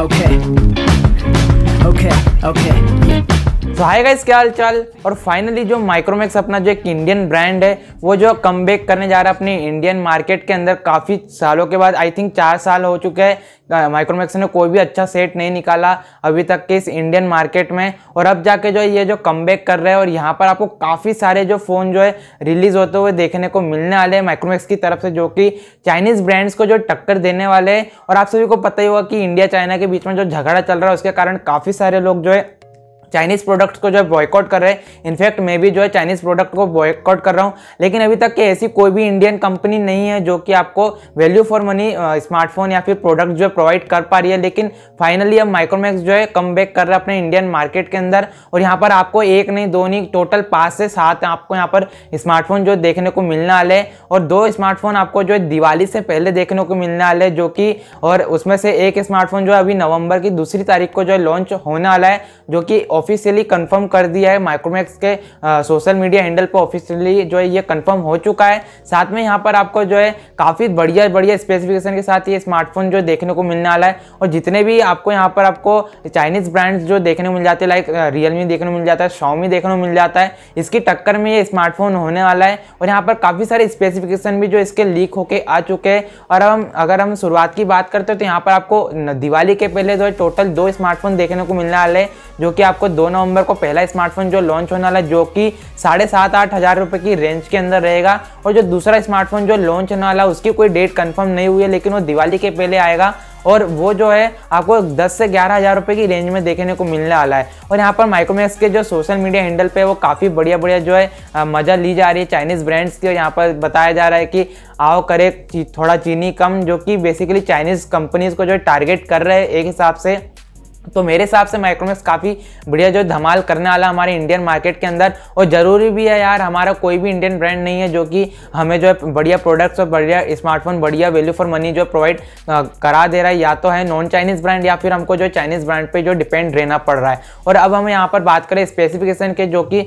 okay, okay, okay. Yeah. तो हाय इसके क्या हाल चाल और फाइनली जो माइक्रोमैक्स अपना जो एक इंडियन ब्रांड है वो जो कम करने जा रहा है अपनी इंडियन मार्केट के अंदर काफ़ी सालों के बाद आई थिंक चार साल हो चुके हैं माइक्रोमैक्स ने कोई भी अच्छा सेट नहीं निकाला अभी तक के इस इंडियन मार्केट में और अब जाके जो है ये जो कम कर रहे हैं और यहाँ पर आपको काफ़ी सारे जो फ़ोन जो है रिलीज़ होते हुए देखने को मिलने वाले हैं माइक्रोमैक्स की तरफ से जो कि चाइनीज़ ब्रांड्स को जो टक्कर देने वाले हैं और आप सभी को पता ही होगा कि इंडिया चाइना के बीच में जो झगड़ा चल रहा है उसके कारण काफ़ी सारे लोग जो है चाइनीज़ प्रोडक्ट्स को जो है बॉयकॉट कर रहे हैं इनफैक्ट मैं भी जो है चाइनीज़ प्रोडक्ट को बॉयकॉट कर रहा हूँ लेकिन अभी तक की ऐसी कोई भी इंडियन कंपनी नहीं है जो कि आपको वैल्यू फॉर मनी स्मार्टफोन या फिर प्रोडक्ट जो है प्रोवाइड कर पा रही है लेकिन फाइनली अब माइक्रोमैक्स जो है कम बैक कर रहा है अपने इंडियन मार्केट के अंदर और यहाँ पर आपको एक नहीं दो नहीं टोटल पाँच से सात आपको यहाँ पर स्मार्टफोन जो देखने को मिलने वाले हैं और दो स्मार्टफोन आपको जो है दिवाली से पहले देखने को मिलने वाले हैं जो कि और उसमें से एक स्मार्टफोन जो है अभी नवंबर की दूसरी तारीख को जो है लॉन्च होने वाला है जो कि ऑफिशियली कंफर्म कर दिया है माइक्रोमैक्स के सोशल मीडिया हैंडल पर ऑफिशियली जो है ये कंफर्म हो चुका है साथ में यहाँ पर आपको जो है काफ़ी बढ़िया बढ़िया स्पेसिफिकेशन के साथ ये स्मार्टफोन जो देखने को मिलने वाला है और जितने भी आपको यहाँ पर आपको चाइनीज़ ब्रांड्स जो देखने को मिल जाते हैं लाइक रियलमी देखने को मिल जाता है शॉमी देखने को मिल जाता है इसकी टक्कर में ये स्मार्टफोन होने वाला है और यहाँ पर काफ़ी सारे स्पेसिफिकेशन भी जो इसके लीक होके आ चुके हैं और हम अगर हम शुरुआत की बात करते हैं तो यहाँ पर आपको दिवाली के पहले जो है टोटल दो स्मार्टफोन देखने को मिलने वाले हैं जो कि आपको दो नवंबर को पहला स्मार्टफोन जो लॉन्च होने वाला है जो कि साढ़े सात आठ हज़ार रुपये की रेंज के अंदर रहेगा और जो दूसरा स्मार्टफोन जो लॉन्च होने वाला है उसकी कोई डेट कंफर्म नहीं हुई है लेकिन वो दिवाली के पहले आएगा और वो जो है आपको 10 से ग्यारह हज़ार रुपये की रेंज में देखने को मिलने वाला है और यहाँ पर माइक्रोमैक्स के जो सोशल मीडिया हैंडल पे वो काफ़ी बढ़िया बढ़िया जो है मज़ा ली जा रही है चाइनीज़ ब्रांड्स की और यहाँ पर बताया जा रहा है कि आओ करे थोड़ा चीनी कम जो कि बेसिकली चाइनीज़ कंपनीज़ को जो है टारगेट कर रहे हैं एक हिसाब से तो मेरे हिसाब से माइक्रोमैक्स काफ़ी बढ़िया जो धमाल करने वाला हमारे इंडियन मार्केट के अंदर और ज़रूरी भी है यार हमारा कोई भी इंडियन ब्रांड नहीं है जो कि हमें जो है बढ़िया प्रोडक्ट्स और बढ़िया स्मार्टफोन बढ़िया वैल्यू फॉर मनी जो प्रोवाइड करा दे रहा है या तो है नॉन चाइनीज़ ब्रांड या फिर हमको जो चाइनीज़ ब्रांड पर जो डिपेंड रहना पड़ रहा है और अब हम यहाँ पर बात करें स्पेसिफिकेशन के जो कि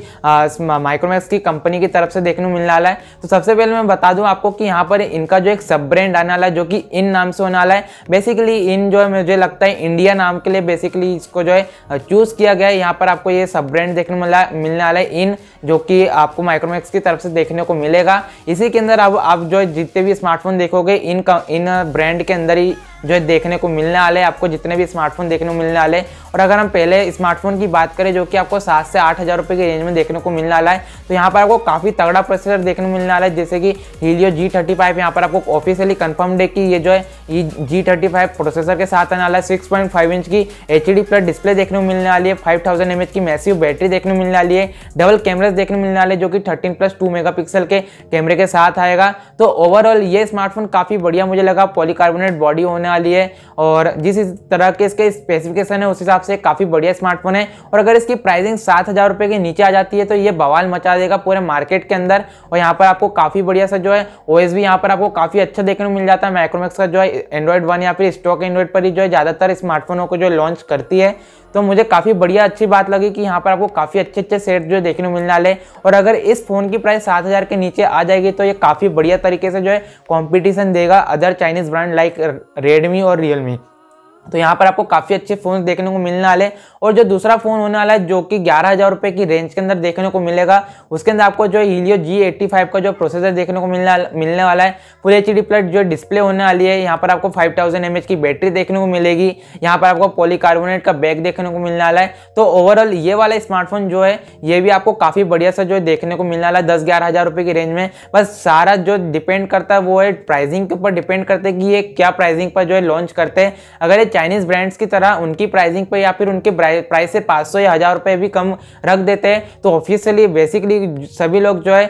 माइक्रोमैक्स की कंपनी की तरफ से देखने को मिलने वाला है तो सबसे पहले मैं बता दूँ आपको कि यहाँ पर इनका जो एक सब ब्रांड आने वाला है जो कि इन नाम से होने वाला है बेसिकली इन जो है मुझे लगता है इंडिया नाम के लिए बेसिकली इसको जो है चूज़ किया गया है यहाँ पर आपको ये सब ब्रांड देखने मिला मिलने वाला है इन जो कि आपको माइक्रोमैक्स की तरफ से देखने को मिलेगा इसी के अंदर अब आप, आप जो है जितने भी स्मार्टफोन देखोगे इन इन ब्रांड के अंदर ही जो है देखने को मिलने वाले हैं आपको जितने भी स्मार्टफोन देखने को मिलने वाले हैं और अगर हम पहले स्मार्टफोन की बात करें जो कि आपको सात से आठ हज़ार रुपये की रेंज में देखने को मिलने वाला है तो यहाँ पर आपको काफ़ी तगड़ा प्रोसेसर देखने को मिलने वाला है जैसे कि हीलियो जी थर्टी फाइव यहाँ पर आपको ऑफिशियली कन्फर्म है कि ये जो है जी थर्टी फाइव प्रोसेसर के साथ आने वाला है सिक्स पॉइंट फाइव इंच की एच डी प्लस डिस्प्ले देखने को मिलने वाली है फाइव थाउजेंड एम एच की मैसिव बैटरी देखने को मिलने वाली है डबल कैमराज देखने को मिलने वाले जो कि thirteen plus two mega pixel के कैमरे के साथ आएगा तो ओवरऑल ये स्मार्टफोन काफ़ी बढ़िया मुझे लगा पॉलीकार्बोनेट बॉडी होने वाली है और जिस तरह के इसके स्पेसिफिकेशन है उस हिसाब से काफ़ी बढ़िया स्मार्टफोन है और अगर इसकी प्राइसिंग सात हज़ार रुपये के नीचे आ जाती है तो ये बवाल मचा देगा पूरे मार्केट के अंदर और यहाँ पर आपको काफ़ी बढ़िया सा जो है ओ एस यहाँ पर आपको काफ़ी अच्छा देखने को मिल जाता है माइक्रोमैक्स का जो है एंड्रॉयड वन या फिर स्टॉक एंड्रॉयड पर ही जो है ज़्यादातर स्मार्टफोनों को जो लॉन्च करती है तो मुझे काफ़ी बढ़िया अच्छी बात लगी कि यहाँ पर आपको काफ़ी अच्छे अच्छे सेट जो देखने को मिलने वाले हैं और अगर इस फ़ोन की प्राइस सात हज़ार के नीचे आ जाएगी तो ये काफ़ी बढ़िया तरीके से जो है कॉम्पिटिशन देगा other Chinese brand like Redmi और रियलमी तो यहाँ पर आपको काफ़ी अच्छे फ़ोन देखने को मिलने वाले और जो दूसरा फ़ोन होने वाला है जो कि ग्यारह हज़ार रुपये की रेंज के अंदर देखने को मिलेगा उसके अंदर आपको जो हीलियो जी एट्टी फाइव का जो प्रोसेसर देखने को मिलने मिलने वाला है फुल एच डी प्लट जो डिस्प्ले होने वाली है यहाँ पर आपको फाइव थाउजेंड एम एच की बैटरी देखने को मिलेगी यहाँ पर आपको पॉलीकार्बोनेट का बैग देखने को मिलने वाला है तो ओवरऑल ये वाला स्मार्टफोन जो है ये भी आपको काफ़ी बढ़िया सा जो है देखने को मिलने वाला है दस ग्यारह हज़ार रुपये की रेंज में बस सारा जो डिपेंड करता है वो है प्राइसिंग के ऊपर डिपेंड करते हैं कि ये क्या प्राइसिंग पर जो है लॉन्च करते हैं अगर ये चाइनीज ब्रांड्स की तरह उनकी प्राइसिंग पे या फिर उनके प्राइस से पाँच सौ या हज़ार रुपये भी कम रख देते हैं तो ऑफिशियली बेसिकली सभी लोग जो है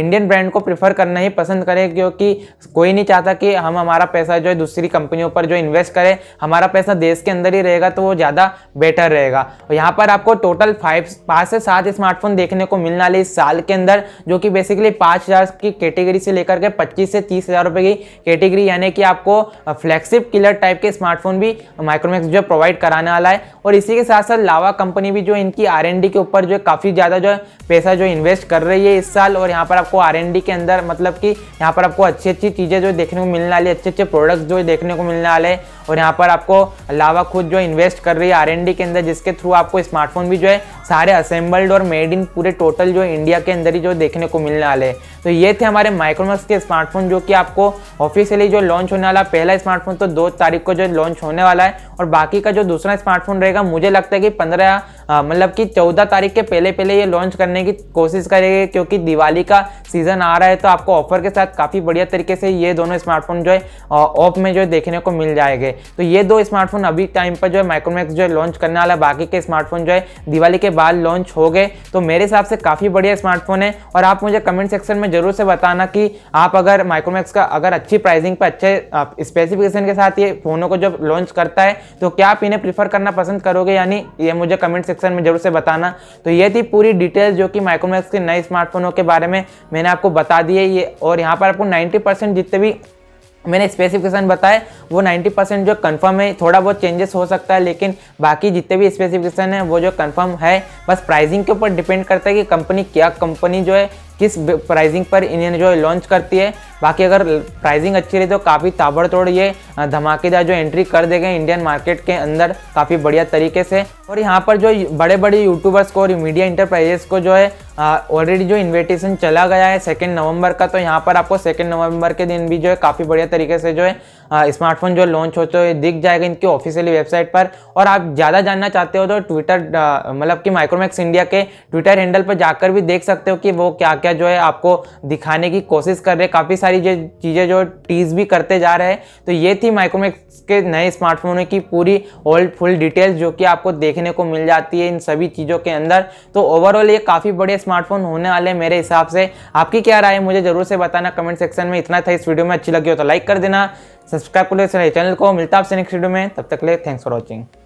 इंडियन ब्रांड को प्रीफर करना ही पसंद करें क्योंकि कोई नहीं चाहता कि हम हमारा पैसा जो है दूसरी कंपनियों पर जो इन्वेस्ट करें हमारा पैसा देश के अंदर ही रहेगा तो वो ज़्यादा बेटर रहेगा और यहाँ पर आपको टोटल फाइव पाँच से सात स्मार्टफोन देखने को मिलने वाले इस साल के अंदर जो कि बेसिकली पाँच हज़ार की कैटेगरी से लेकर के पच्चीस से तीस हज़ार रुपये की कैटेगरी यानी कि आपको फ्लैक्सिप किलर टाइप के स्मार्टफोन भी माइक्रोमैक्स जो प्रोवाइड कराने वाला है और इसी के साथ साथ लावा कंपनी भी जो इनकी आर के ऊपर जो काफ़ी ज़्यादा जो पैसा जो इन्वेस्ट कर रही है इस साल और यहाँ पर आपको आर के अंदर मतलब कि यहाँ पर आपको अच्छी अच्छी चीज़ें जो देखने को मिलने वाली अच्छे अच्छे प्रोडक्ट्स जो देखने को मिलने वाले हैं और यहाँ पर आपको लावा खुद जो इन्वेस्ट कर रही है आर के अंदर जिसके थ्रू आपको स्मार्टफोन भी जो है सारे असेंबल्ड और मेड इन पूरे टोटल जो इंडिया के अंदर ही जो देखने को मिलने वाले हैं तो ये थे हमारे माइक्रोमैक्स के स्मार्टफोन जो कि आपको ऑफिशियली जो लॉन्च होने वाला पहला स्मार्टफोन तो दो तारीख को जो लॉन्च होने वाला है और बाकी का जो दूसरा स्मार्टफोन रहेगा मुझे लगता है कि पंद्रह हाँ, मतलब कि चौदह तारीख के पहले पहले ये लॉन्च करने की कोशिश करेंगे क्योंकि दिवाली का सीज़न आ रहा है तो आपको ऑफर के साथ काफ़ी बढ़िया तरीके से ये दोनों स्मार्टफोन जो है ऑफ में जो है देखने को मिल जाएंगे तो ये दो स्मार्टफोन अभी टाइम पर जो है माइक्रोमैक्स जो है लॉन्च करने वाला है बाकी के स्मार्टफोन जो है दिवाली के बाद लॉन्च हो गए तो मेरे हिसाब से काफ़ी बढ़िया स्मार्टफोन है और आप मुझे कमेंट सेक्शन में ज़रूर से बताना कि आप अगर माइक्रोमैक्स का अगर अच्छी प्राइसिंग पर अच्छे स्पेसिफिकेशन के साथ ये फ़ोनों को जब लॉन्च करता है तो क्या आप इन्हें प्रीफर करना पसंद करोगे यानी ये मुझे कमेंट सेक्शन सेक्शन में जरूर से बताना तो ये थी पूरी डिटेल्स जो कि माइक्रोमैक्स के नए स्मार्टफोनों के बारे में मैंने आपको बता दिए ये और यहाँ पर आपको नाइन्टी जितने भी मैंने स्पेसिफिकेशन बताए वो 90 परसेंट जो कंफर्म है थोड़ा बहुत चेंजेस हो सकता है लेकिन बाकी जितने भी स्पेसिफिकेशन है वो जो कंफर्म है बस प्राइसिंग के ऊपर डिपेंड करता है कि कंपनी क्या कंपनी जो है किस प्राइसिंग पर इन्हें जो है लॉन्च करती है बाकी अगर प्राइसिंग अच्छी रही तो काफ़ी ताबड़तोड़ ये धमाकेदार जो एंट्री कर देंगे इंडियन मार्केट के अंदर काफ़ी बढ़िया तरीके से और यहाँ पर जो बड़े बड़े यूट्यूबर्स को और मीडिया इंटरप्राइजेस को जो है ऑलरेडी जो इन्विटेशन चला गया है सेकेंड नवंबर का तो यहाँ पर आपको सेकेंड नवंबर के दिन भी जो है काफ़ी बढ़िया तरीके से जो है स्मार्टफोन जो लॉन्च होते हुए दिख जाएगा इनकी ऑफिशियली वेबसाइट पर और आप ज़्यादा जानना चाहते हो तो ट्विटर मतलब कि माइक्रोमैक्स इंडिया के ट्विटर हैंडल पर जाकर भी देख सकते हो कि वो क्या क्या जो है आपको दिखाने की कोशिश कर रहे काफ़ी सारी चीज़ें जो टीज़ भी करते जा रहे हैं तो ये थी माइक्रोमैक्स के नए स्मार्टफोन की पूरी ओल्ड फुल डिटेल्स जो कि आपको देखने को मिल जाती है इन सभी चीज़ों के अंदर तो ओवरऑल ये काफ़ी बड़े स्मार्टफोन होने वाले मेरे हिसाब से आपकी क्या राय है मुझे ज़रूर से बताना कमेंट सेक्शन में इतना था इस वीडियो में अच्छी लगी हो तो लाइक कर देना सब्सक्राइब कर लो चैनल को मिलता आपसे नेक्स्ट वीडियो में तब तक ले थैंक्स फॉर वॉचिंग